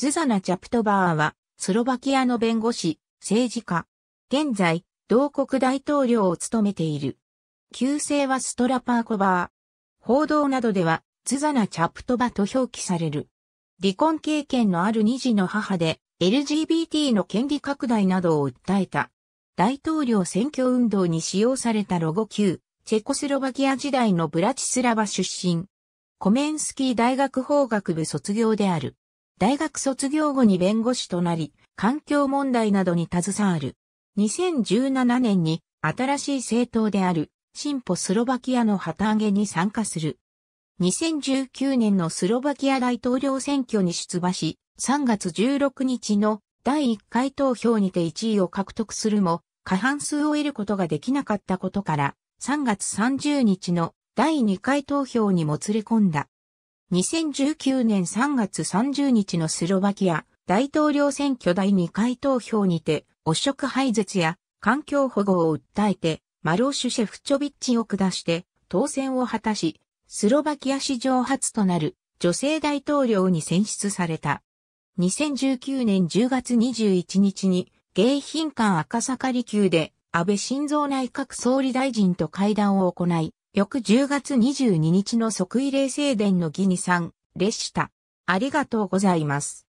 ズザナ・チャプトバーは、スロバキアの弁護士、政治家。現在、同国大統領を務めている。旧姓はストラパーコバー。報道などでは、ズザナ・チャプトバと表記される。離婚経験のある二児の母で、LGBT の権利拡大などを訴えた。大統領選挙運動に使用されたロゴ級、チェコスロバキア時代のブラチスラバ出身。コメンスキー大学法学部卒業である。大学卒業後に弁護士となり、環境問題などに携わる。2017年に新しい政党である進歩スロバキアの旗揚げに参加する。2019年のスロバキア大統領選挙に出馬し、3月16日の第1回投票にて1位を獲得するも、過半数を得ることができなかったことから、3月30日の第2回投票にもつれ込んだ。2019年3月30日のスロバキア大統領選挙第2回投票にて、汚職廃絶や環境保護を訴えて、マロシュシェフチョビッチを下して当選を果たし、スロバキア史上初となる女性大統領に選出された。2019年10月21日に、迎賓館赤坂離宮で安倍晋三内閣総理大臣と会談を行い、翌10月22日の即位礼正殿の儀に参、列した。ありがとうございます。